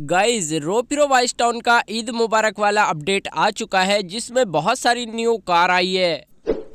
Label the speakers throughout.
Speaker 1: Guys रोपिरो vice town का ईद मुबारक वाला update आ चुका है जिसमें बहुत सारी न्यू कार आई है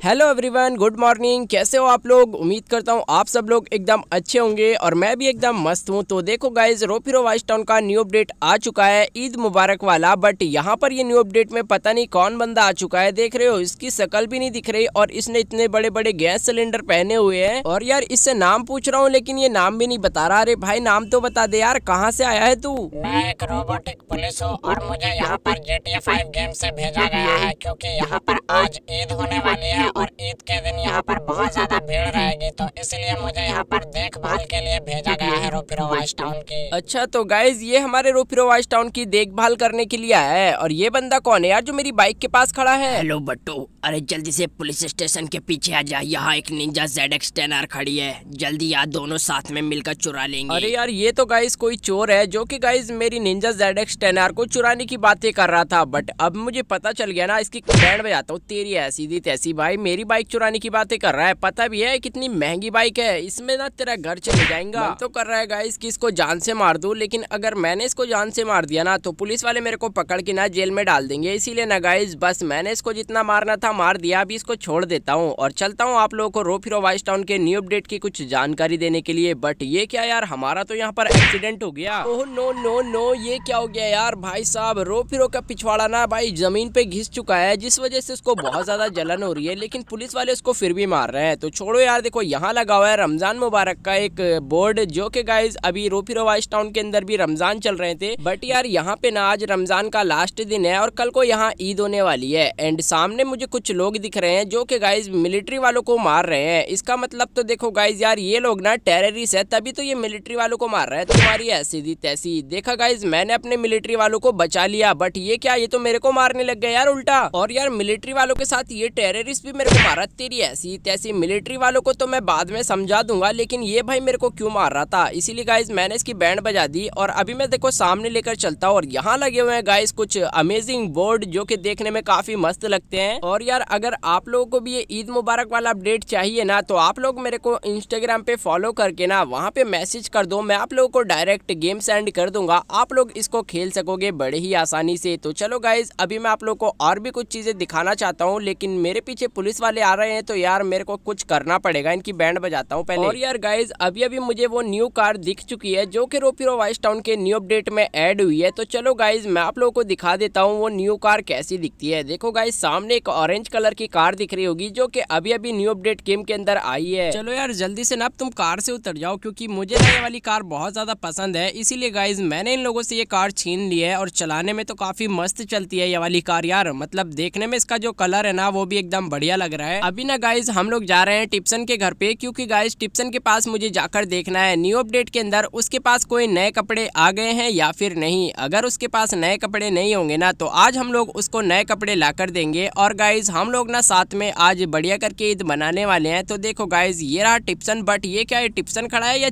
Speaker 1: हेलो एवरीवन गुड मॉर्निंग कैसे हो आप लोग उम्मीद करता हूँ आप सब लोग एकदम अच्छे होंगे और मैं भी एकदम मस्त हूँ तो देखो गाइज रोफिरो वाइस टाउन का न्यू अपडेट आ चुका है ईद मुबारक वाला बट यहाँ पर ये न्यू अपडेट में पता नहीं कौन बंदा आ चुका है देख रहे हो इसकी शकल भी नहीं दिख रही और इसने इतने बड़े बड़े गैस सिलेंडर पहने हुए है और यार इससे नाम पूछ रहा हूँ लेकिन ये नाम भी नहीं बता रहा अरे भाई नाम तो बता दे यार कहाँ से आया है तू मैं एक रोबोटिक पुलिस हूँ और मुझे यहाँ पर जी टी गेम ऐसी भेजा गया है क्यूँकी यहाँ पर आज ईद होने वाली है और ईद के दिन यहाँ पर बहुत ज्यादा भीड़ रहेगी तो इसलिए मुझे यहाँ पर देखभाल के लिए भेजा गया है रोपिरो वाइस टाउन की अच्छा तो गाइज ये हमारे रोपिरो वाइस टाउन की देखभाल करने के लिए आया है और ये बंदा कौन है यार जो मेरी बाइक के पास खड़ा है हेलो बट्टू अरे जल्दी से पुलिस स्टेशन के पीछे आ जा यहाँ एक Ninja Z X ten R खड़ी है जल्दी यार दोनों साथ में मिलकर चुरा लेंगे अरे यार ये तो गाइज कोई चोर है जो की गाइज मेरी Ninja Z X ten R को चुराने की बातें कर रहा था बट अब मुझे पता चल गया ना इसकी बैंड बजाता हूँ तेरी ऐसी दी तैसी भाई मेरी बाइक चुराने की बातें कर रहा है पता भी है कितनी महंगी बाइक है इसमें ना तेरा घर चले जाएगा तो कर रहा है गाइस कि इसको जान से मार दू लेकिन अगर मैंने इसको जान से मार दिया ना तो पुलिस वाले मेरे को पकड़ के ना जेल में डाल देंगे इसीलिए ना गाइस बस मैंने इसको जितना मारना था मार दिया अभी इसको छोड़ देता हूँ और चलता हूँ आप लोगों को रो फिर वाइस टाउन के न्यू अपडेट की कुछ जानकारी देने के लिए बट ये क्या यार हमारा तो यहाँ पर एक्सीडेंट हो गया ओह नो नो नो ये क्या हो गया यार भाई साहब रो फिर का पिछवाड़ा ना भाई जमीन पे घिस चुका है जिस वजह से उसको बहुत ज्यादा जलन हो रही है लेकिन पुलिस वाले उसको फिर भी मार रहे हैं तो छोड़ो यार देखो यहाँ लगा हुआ है रमज़ान मुबारक का एक बोर्ड जो कि गाइज अभी रोफी रोवाइस टाउन के अंदर भी रमज़ान चल रहे थे बट यार यहाँ पे ना आज रमज़ान का लास्ट दिन है और कल को यहाँ ईद होने वाली है एंड सामने मुझे कुछ लोग दिख रहे हैं जो कि गाइज मिलिट्री वालों को मार रहे हैं इसका मतलब तो देखो गाइज यार ये लोग ना टेररिस्ट है तभी तो ये मिलिट्री वालों को मार रहे हैं तुम्हारी ऐसी दी तैसी देखा गाइज मैंने अपने मिलिट्री वालों को बचा लिया बट ये क्या ये तो मेरे को मारने लग गए यार उल्टा और यार मिलिट्री वालों के साथ ये टेररिस्ट भी मेरे को मारा तेरी ऐसी तैसी मिलिट्री वालों को तो मैं बाद में समझा दूंगा लेकिन ये भाई मेरे को क्यों मार रहा था इसीलिए गाइज मैंने इसकी बैंड बजा दी और अभी मैं देखो सामने लेकर चलता हूँ और यहाँ लगे हुए हैं गाइज कुछ अमेजिंग बोर्ड जो कि देखने में काफी मस्त लगते हैं और यार अगर आप लोगों को भी ये ईद मुबारक वाला अपडेट चाहिए ना तो आप लोग मेरे को इंस्टाग्राम पे फॉलो करके ना वहाँ पे मैसेज कर दो मैं आप लोगों को डायरेक्ट गेम सेंड कर दूंगा आप लोग इसको खेल सकोगे बड़े ही आसानी से तो चलो गाइज अभी मैं आप लोग को और भी कुछ चीजें दिखाना चाहता हूँ लेकिन मेरे पीछे पुलिस पुलिस वाले आ रहे हैं तो यार मेरे को कुछ करना पड़ेगा इनकी बैंड बजाता हूँ पहले और यार गाइज अभी अभी मुझे वो न्यू कार दिख चुकी है जो कि रोपीरो वाइस टाउन के न्यू अपडेट में ऐड हुई है तो चलो गाइज मैं आप लोगों को दिखा देता हूँ वो न्यू कार कैसी दिखती है देखो गाइज सामने एक ऑरेंज कलर की कार दिख रही होगी जो की अभी अभी न्यू अपडेट गेम के अंदर आई है चलो यार जल्दी से ना तुम कार से उतर जाओ क्योंकि मुझे ये वाली कार बहुत ज्यादा पसंद है इसीलिए गाइज मैंने इन लोगों से ये कार छीन ली है और चलाने में तो काफी मस्त चलती है ये वाली कार यार मतलब देखने में इसका जो कलर है ना वो भी एकदम बढ़िया बढ़िया लग रहा है अभी ना गाइज हम लोग जा रहे हैं टिप्सन के घर पे क्योंकि गाइज टिप्सन के पास मुझे जाकर देखना है न्यू अपडेट के अंदर उसके पास कोई नए कपड़े आ गए हैं या फिर नहीं अगर उसके पास नए कपड़े नहीं होंगे ना तो आज हम लोग उसको नए कपड़े ला कर देंगे और गाइज हम लोग ना साथ में आज बढ़िया करके ईद मनाने वाले हैं तो देखो गाइज ये रहा टिप्सन
Speaker 2: बट ये क्या है टिप्सन खड़ा है या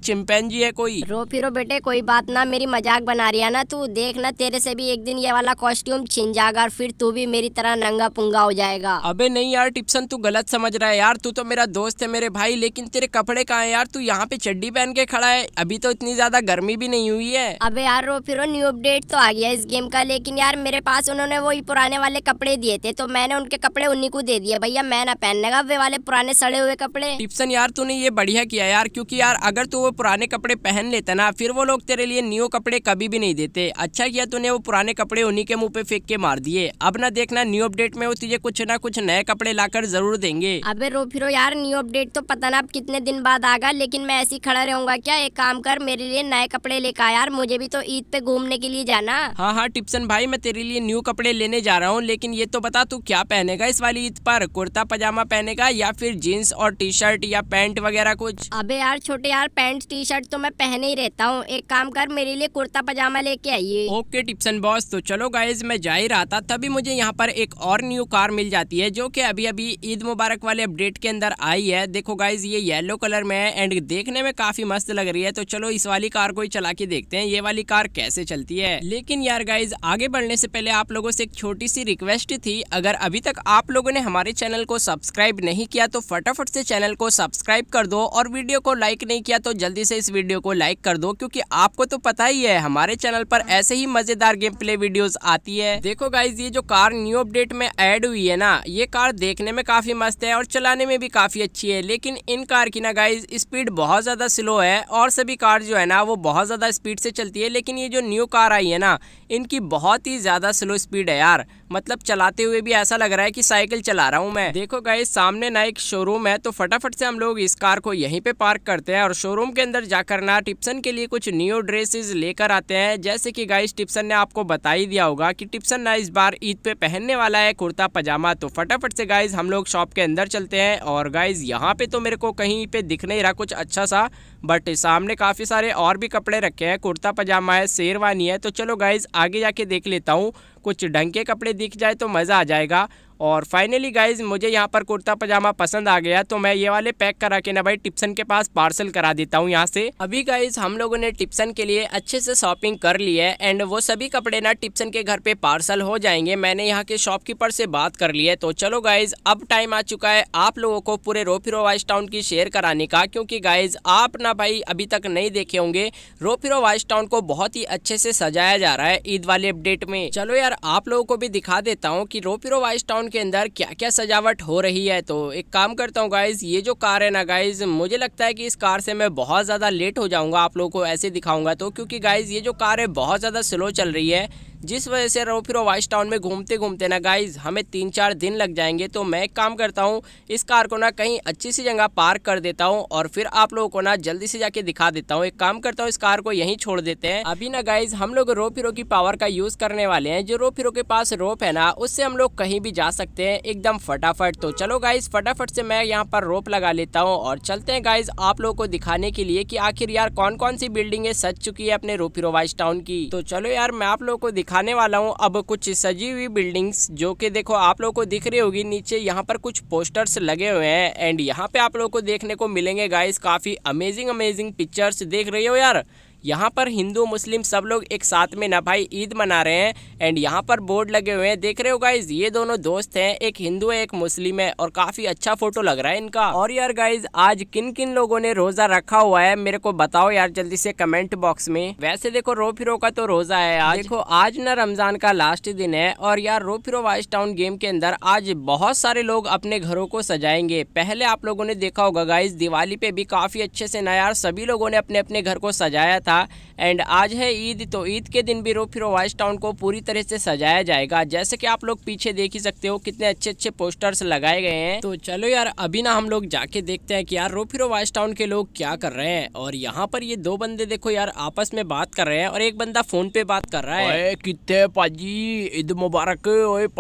Speaker 2: जी है कोई रो फिरो बेटे कोई बात ना मेरी मजाक बना रही है ना तू देखना तेरे से भी एक दिन ये वाला कॉस्ट्यूम छिन जाएगा और फिर तू भी मेरी तरह नंगा पुंगा हो जाएगा
Speaker 1: अबे नहीं यार टिप्सन जिप्सन तू गलत समझ रहा है यार तू तो मेरा दोस्त है मेरे भाई लेकिन तेरे कपड़े कहाँ है यार तू यहाँ पे चड्डी पहन के खड़ा है अभी तो इतनी ज्यादा गर्मी भी नहीं हुई है
Speaker 2: अबे यार वो फिर न्यू अपडेट तो आ गया इस गेम का लेकिन यार मेरे पास उन्होंने वही पुराने वाले कपड़े दिए थे तो मैंने उनके कपड़े उन्हीं को दे दिए भैया मैं ना पहनने का वे वाले पुराने सड़े हुए कपड़े
Speaker 1: जिप्सन यार तूने ये बढ़िया किया यार क्यूँकी यार अगर तू वो पुराने कपड़े पहन लेता ना फिर वो लोग तेरे लिए न्यू कपड़े कभी भी नहीं देते अच्छा किया तूने वो पुराने कपड़े उन्हीं के मुँह पे फेंक के मार दिए अब ना देखना न्यू अपडेट में वो तुझे कुछ ना कुछ नए कपड़े लाकर कर जरूर देंगे
Speaker 2: अबे रो फिर यार न्यू अपडेट तो पता ना अब कितने दिन बाद आगा लेकिन मैं ऐसी खड़ा रहूंगा क्या एक काम कर मेरे लिए नए कपड़े लेकर आ यार मुझे भी तो ईद पे घूमने के लिए जाना
Speaker 1: हाँ हाँ टिप्सन भाई मैं तेरे लिए न्यू कपड़े लेने जा रहा हूँ लेकिन ये तो बता तू क्या पहनेगा इस वाली ईद पर कुर्ता पजामा पहनेगा या फिर जीन्स और टी शर्ट या पैंट वगैरह कुछ
Speaker 2: अबे यार छोटे यार पैंट टी शर्ट तो मैं पहने ही रहता हूँ एक काम कर मेरे लिए कुर्ता पजामा लेके आइए
Speaker 1: ओके टिप्सन बॉस तो चलो गाइज मैं जा ही रहा था तभी मुझे यहाँ पर एक और न्यू कार मिल जाती है जो की अभी अभी कि ईद मुबारक वाले अपडेट के अंदर आई है देखो गाइज ये येलो कलर में है एंड देखने में काफ़ी मस्त लग रही है तो चलो इस वाली कार को ही चला के देखते हैं ये वाली कार कैसे चलती है लेकिन यार गाइज आगे बढ़ने से पहले आप लोगों से एक छोटी सी रिक्वेस्ट थी अगर अभी तक आप लोगों ने हमारे चैनल को सब्सक्राइब नहीं किया तो फटाफट से चैनल को सब्सक्राइब कर दो और वीडियो को लाइक नहीं किया तो जल्दी से इस वीडियो को लाइक कर दो क्योंकि आपको तो पता ही है हमारे चैनल पर ऐसे ही मजेदार गेम प्ले वीडियोज आती है देखो गाइज ये जो कार न्यू अपडेट में एड हुई है ना ये कार देखने में में काफ़ी मस्त है और चलाने में भी काफ़ी अच्छी है लेकिन इन कार की ना गाइज स्पीड बहुत ज़्यादा स्लो है और सभी कार जो है ना वो बहुत ज़्यादा स्पीड से चलती है लेकिन ये जो न्यू कार आई है ना इनकी बहुत ही ज़्यादा स्लो स्पीड है यार मतलब चलाते हुए भी ऐसा लग रहा है कि साइकिल चला रहा हूँ मैं देखो गाइज सामने ना एक शोरूम है तो फटाफट से हम लोग इस कार को यहीं पे पार्क करते हैं और शोरूम के अंदर जाकर ना टिप्सन के लिए कुछ न्यू ड्रेसेज लेकर आते हैं जैसे कि गाइज टिप्सन ने आपको बता ही दिया होगा कि टिप्सन ना इस बार ईद पे पहनने वाला है कुर्ता पजामा तो फटाफट से गाइज हम लोग शॉप के अंदर चलते हैं और गाइज़ यहाँ पे तो मेरे को कहीं पे दिख नहीं रहा कुछ अच्छा सा बट सामने काफ़ी सारे और भी कपड़े रखे हैं कुर्ता पजामा है शेरवानी है तो चलो गाइज़ आगे जाके देख लेता हूँ कुछ ढंग के कपड़े दिख जाए तो मज़ा आ जाएगा और फाइनली गाइज मुझे यहाँ पर कुर्ता पजामा पसंद आ गया तो मैं ये वाले पैक करा के ना भाई टिप्सन के पास पार्सल करा देता हूँ यहाँ से अभी गाइज हम लोगों ने टिप्सन के लिए अच्छे से शॉपिंग कर ली है एंड वो सभी कपड़े ना टिप्सन के घर पे पार्सल हो जाएंगे मैंने यहाँ के शॉपकीपर से बात कर ली है तो चलो गाइज अब टाइम आ चुका है आप लोगों को पूरे रोफिरो वाइस टाउन की शेयर कराने का क्योंकि गाइज आप ना भाई अभी तक नहीं देखे होंगे रोफिरो वाइस टाउन को बहुत ही अच्छे से सजाया जा रहा है ईद वाले अपडेट में चलो यार आप लोगों को भी दिखा देता हूँ की रोफिरो वाइस टाउन रेस्टोरेंट के अंदर क्या क्या सजावट हो रही है तो एक काम करता हूँ गाइज़ ये जो कार है ना गाइज़ मुझे लगता है कि इस कार से मैं बहुत ज़्यादा लेट हो जाऊँगा आप लोगों को ऐसे दिखाऊँगा तो क्योंकि गाइज़ ये जो कार है बहुत ज़्यादा स्लो चल रही है जिस वजह से रोफिरो वाइस टाउन में घूमते घूमते ना गाइज हमें तीन चार दिन लग जाएंगे तो मैं एक काम करता हूँ इस कार को ना कहीं अच्छी सी जगह पार्क कर देता हूँ और फिर आप लोगों को ना जल्दी से जाके दिखा देता हूँ एक काम करता हूँ इस कार को यहीं छोड़ देते हैं अभी ना गाइज हम लोग रोफिरो की पावर का यूज़ करने वाले हैं जो रोफिरो के पास रोप है ना उससे हम लोग कहीं भी जा सकते हैं एकदम फटाफट तो चलो गाइज फटाफट से मैं यहाँ पर रोप लगा लेता हूँ और चलते हैं गाइज आप लोगों को दिखाने के लिए की आखिर यार कौन कौन सी है सच चुकी है अपने रोफिरो वाइस टाउन की तो चलो यार मैं आप लोगों को दिखाने वाला हूँ अब कुछ सजी हुई बिल्डिंग्स जो कि देखो आप लोगों को दिख रही होगी नीचे यहाँ पर कुछ पोस्टर्स लगे हुए हैं एंड यहाँ पे आप लोगों को देखने को मिलेंगे गाइस काफ़ी अमेजिंग अमेजिंग पिक्चर्स देख रही हो यार यहाँ पर हिंदू मुस्लिम सब लोग एक साथ में ना भाई ईद मना रहे हैं एंड यहाँ पर बोर्ड लगे हुए हैं देख रहे हो गाइज ये दोनों दोस्त हैं एक हिंदू है एक मुस्लिम है और काफी अच्छा फोटो लग रहा है इनका और यार गाइज आज किन किन लोगों ने रोजा रखा हुआ है मेरे को बताओ यार जल्दी से कमेंट बॉक्स में वैसे देखो रो फिरो का तो रोजा है आज देखो आज ना रमजान का लास्ट दिन है और यार रो फिरो वाइस टाउन गेम के अंदर आज बहुत सारे लोग अपने घरों को सजाएंगे पहले आप लोगों ने देखा होगा गाइज दिवाली पे भी काफी अच्छे से नया यार सभी लोगों ने अपने अपने घर को सजाया था एंड आज है ईद तो ईद के दिन भी रो फिरो वॉइस टाउन को पूरी तरह से सजाया जाएगा जैसे कि आप लोग पीछे देख ही सकते हो कितने अच्छे अच्छे पोस्टर्स लगाए गए हैं तो चलो यार अभी ना हम लोग जाके देखते हैं कि यार रो फिरो वॉइस टाउन के लोग क्या कर रहे हैं और यहाँ पर ये दो बंदे देखो यार आपस में बात कर रहे हैं और एक बंदा फोन पे बात कर रहा है कितने पाजी ईद मुबारक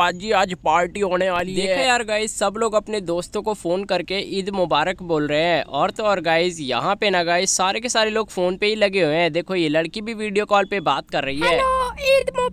Speaker 1: पाजी आज पार्टी होने वाली है यार गाइज सब लोग अपने दोस्तों को फोन करके ईद मुबारक बोल रहे हैं और तो और गाइज यहाँ पे ना गाइज सारे के सारे लोग फोन पे ही लगे हुए हैं देखो ये लड़की भी वीडियो कॉल पे बात कर रही है Hello,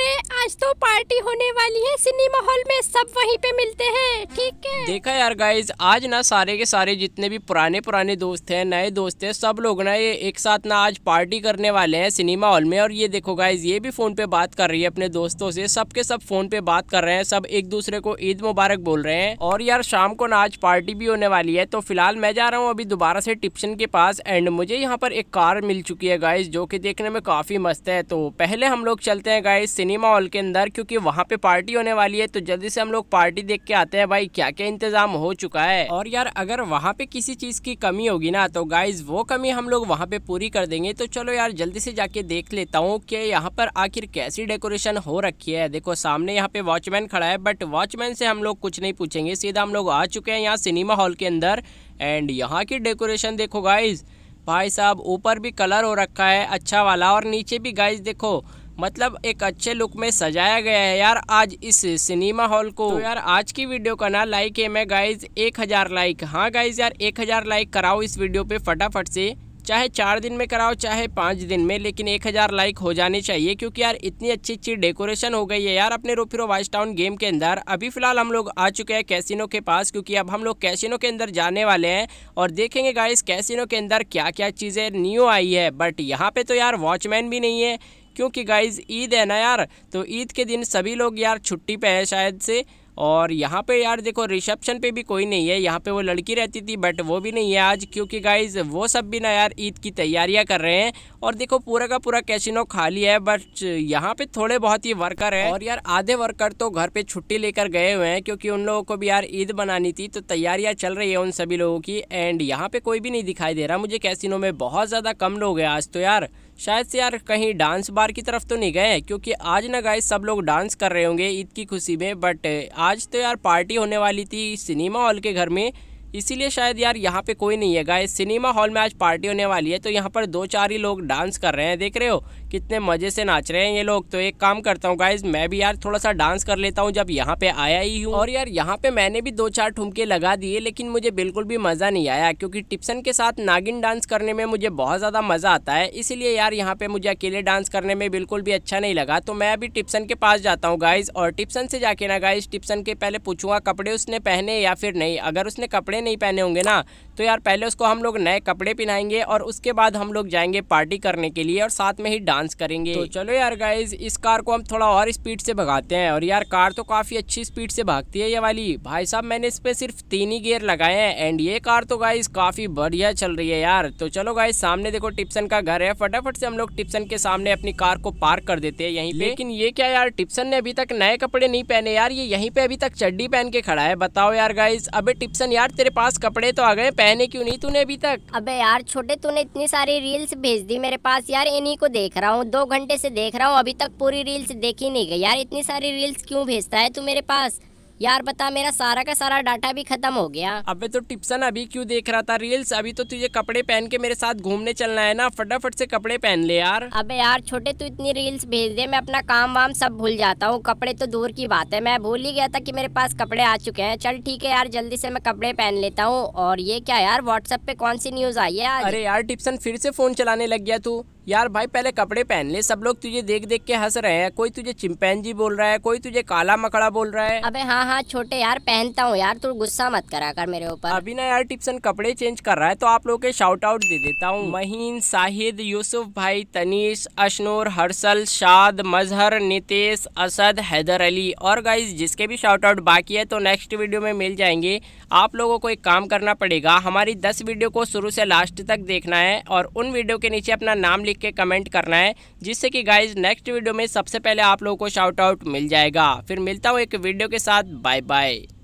Speaker 1: अरे आज तो पार्टी होने वाली है सिनेमा हॉल में सब वहीं पे मिलते हैं ठीक है देखा यार गाइज आज ना सारे के सारे जितने भी पुराने पुराने दोस्त हैं नए दोस्त हैं सब लोग ना ये एक साथ ना आज पार्टी करने वाले हैं सिनेमा हॉल में और ये देखो गाइज ये भी फोन पे बात कर रही है अपने दोस्तों से सबके सब फोन पे बात कर रहे हैं सब एक दूसरे को ईद मुबारक बोल रहे हैं और यार शाम को ना आज पार्टी भी होने वाली है तो फिलहाल मैं जा रहा हूँ अभी दोबारा से टिप्सन के पास एंड मुझे यहाँ पर एक कार मिल चुकी है गाइज जो की देखने में काफी मस्त है तो पहले हम लोग चलते हैं गाइज सिनेमा हॉल के अंदर क्योंकि वहाँ पे पार्टी होने वाली है तो जल्दी से हम लोग पार्टी देख के आते हैं भाई क्या क्या इंतजाम हो चुका है और यार अगर वहाँ पे किसी चीज की कमी होगी ना तो गाइज वो कमी हम लोग वहाँ पे पूरी कर देंगे तो चलो यार जल्दी से जाके देख लेता हूँ की यहाँ पर आखिर कैसी डेकोरेशन हो रखी है देखो सामने यहाँ पे वॉचमैन खड़ा है बट वॉचमैन से हम लोग कुछ नहीं पूछेंगे सीधा हम लोग आ चुके हैं यहाँ सिनेमा हॉल के अंदर एंड यहाँ की डेकोरेशन देखो गाइज भाई साहब ऊपर भी कलर हो रखा है अच्छा वाला और नीचे भी गाइज देखो मतलब एक अच्छे लुक में सजाया गया है यार आज इस सिनेमा हॉल को तो यार आज की वीडियो का ना लाइक है मैं गाइज एक हज़ार लाइक हाँ गाइज यार एक हज़ार लाइक कराओ इस वीडियो पे फटाफट से चाहे चार दिन में कराओ चाहे पाँच दिन में लेकिन एक हज़ार लाइक हो जाने चाहिए क्योंकि यार इतनी अच्छी अच्छी डेकोरेशन हो गई है यार अपने रोफिरो वाइस टाउन गेम के अंदर अभी फिलहाल हम लोग आ चुके हैं कैसिनो के पास क्योंकि अब हम लोग कैसिनो के अंदर जाने वाले हैं और देखेंगे गाइस कैसिनो के अंदर क्या क्या चीज़ें न्यू आई है बट यहाँ पर तो यार वॉचमैन भी नहीं है क्योंकि गाइज ईद है ना यार तो ईद के दिन सभी लोग यार छुट्टी पे है शायद से और यहाँ पे यार देखो रिसेप्शन पे भी कोई नहीं है यहाँ पे वो लड़की रहती थी बट वो भी नहीं है आज क्योंकि गाइज वो सब भी ना यार ईद की तैयारियाँ कर रहे हैं और देखो पूरा का पूरा कैसिनो खाली है बट यहाँ पे थोड़े बहुत ही वर्कर हैं और यार आधे वर्कर तो घर पे छुट्टी लेकर गए हुए हैं क्योंकि उन लोगों को भी यार ईद बनानी थी तो तैयारियाँ चल रही है उन सभी लोगों की एंड यहाँ पे कोई भी नहीं दिखाई दे रहा मुझे कैसिनो में बहुत ज़्यादा कम लोग हैं आज तो यार शायद से यार कहीं डांस बार की तरफ तो नहीं गए क्योंकि आज ना गाय सब लोग डांस कर रहे होंगे ईद की खुशी में बट आज तो यार पार्टी होने वाली थी सिनेमा हॉल के घर में इसीलिए शायद यार यहाँ पे कोई नहीं है गाय सिनेमा हॉल में आज पार्टी होने वाली है तो यहाँ पर दो चार ही लोग डांस कर रहे हैं देख रहे हो कितने मज़े से नाच रहे हैं ये लोग तो एक काम करता हूँ गाइज मैं भी यार थोड़ा सा डांस कर लेता हूँ जब यहाँ पे आया ही हूँ और यार यहाँ पे मैंने भी दो चार ठुमके लगा दिए लेकिन मुझे बिल्कुल भी मज़ा नहीं आया क्योंकि टिप्सन के साथ नागिन डांस करने में मुझे बहुत ज़्यादा मज़ा आता है इसीलिए यार यहाँ पे मुझे अकेले डांस करने में बिल्कुल भी अच्छा नहीं लगा तो मैं अभी टिप्सन के पास जाता हूँ गाइज और टिप्सन से जाके ना गाइज टिप्सन के पहले पूछूंगा कपड़े उसने पहने या फिर नहीं अगर उसने कपड़े नहीं पहने होंगे ना तो यार पहले उसको हम लोग नए कपड़े पहनाएंगे और उसके बाद हम लोग जाएंगे पार्टी करने के लिए और साथ में ही डांस डांस करेंगे तो चलो यार गाइज इस कार को हम थोड़ा और स्पीड से भगाते हैं और यार कार तो काफ़ी अच्छी स्पीड से भागती है ये वाली भाई साहब मैंने इस पे सिर्फ तीन ही गियर लगाए हैं एंड ये कार तो गाइज काफ़ी बढ़िया चल रही है यार तो चलो गाइज सामने देखो टिप्सन का घर है फटाफट से हम लोग टिप्सन के सामने अपनी कार को पार्क कर देते है यही लेकिन ये क्या यार टिप्सन ने अभी तक नए कपड़े नहीं पहने यार ये यहीं पे अभी तक चड्डी
Speaker 2: पहन के खड़ा है बताओ यार गाइज अबे टिप्सन यार तेरे पास कपड़े तो आ गए पहने क्यों नहीं तूने अभी तक अबे यार छोटे तूने इतनी सारी रील्स भेज दी मेरे पास यार इन्हीं को देख रहा रहा हूँ दो घंटे से देख रहा हूँ अभी तक पूरी रील्स देखी नहीं गई यार इतनी सारी रील्स क्यों भेजता है तू मेरे पास यार बता मेरा सारा का सारा डाटा भी खत्म हो गया
Speaker 1: अबे तो टिप्सन अभी क्यों देख रहा था रील्स अभी तो तुझे कपड़े पहन के मेरे साथ घूमने चलना है ना फटाफट से कपड़े पहन ले यार
Speaker 2: अबे यार छोटे तू इतनी रील्स भेज दे मैं अपना काम वाम सब भूल जाता हूँ कपड़े तो दूर की बात है मैं भूल ही गया था की मेरे पास कपड़े आ चुके हैं चल ठीक है यार जल्दी से मैं कपड़े पहन लेता हूँ और ये क्या यार व्हाट्सएप पे कौन सी न्यूज आई है अरे यार टिप्सन फिर से फोन चलाने लग गया तू
Speaker 1: यार भाई पहले कपड़े पहन ले सब लोग तुझे देख देख के हंस रहे हैं कोई तुझे चिंपैनजी बोल रहा है कोई तुझे काला मकड़ा बोल रहा है अबे हाँ हाँ छोटे यार पहनता हूँ यार तू गुस्सा मत करा कर मेरे ऊपर अभी ना यार टिप्सन कपड़े चेंज कर रहा है तो आप लोग के शाउट आउट दे देता हूँ हम्म। महीन साहिद यूसुफ भाई तनीश अशनूर हर्षल शाद मजहर नितेश असद हैदर अली और गाइज जिसके भी शाउट आउट बाकी है तो नेक्स्ट वीडियो में मिल जाएंगे आप लोगों को एक काम करना पड़ेगा हमारी दस वीडियो को शुरू से लास्ट तक देखना है और उन वीडियो के नीचे अपना नाम लिख के कमेंट करना है जिससे कि गाइज नेक्स्ट वीडियो में सबसे पहले आप लोगों को शाउट आउट मिल जाएगा फिर मिलता हूँ एक वीडियो के साथ बाय बाय